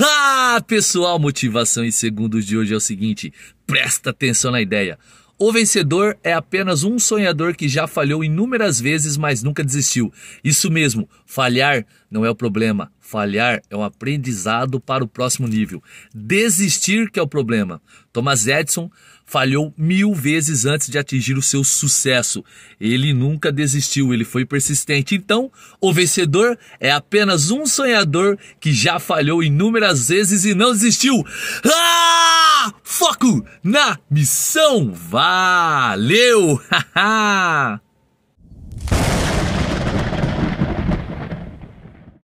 Ah, pessoal, motivação em segundos de hoje é o seguinte: presta atenção na ideia. O vencedor é apenas um sonhador que já falhou inúmeras vezes, mas nunca desistiu. Isso mesmo, falhar não é o problema. Falhar é um aprendizado para o próximo nível. Desistir que é o problema. Thomas Edison falhou mil vezes antes de atingir o seu sucesso. Ele nunca desistiu, ele foi persistente. Então, o vencedor é apenas um sonhador que já falhou inúmeras vezes e não desistiu. Ah! foco na missão. Valeu!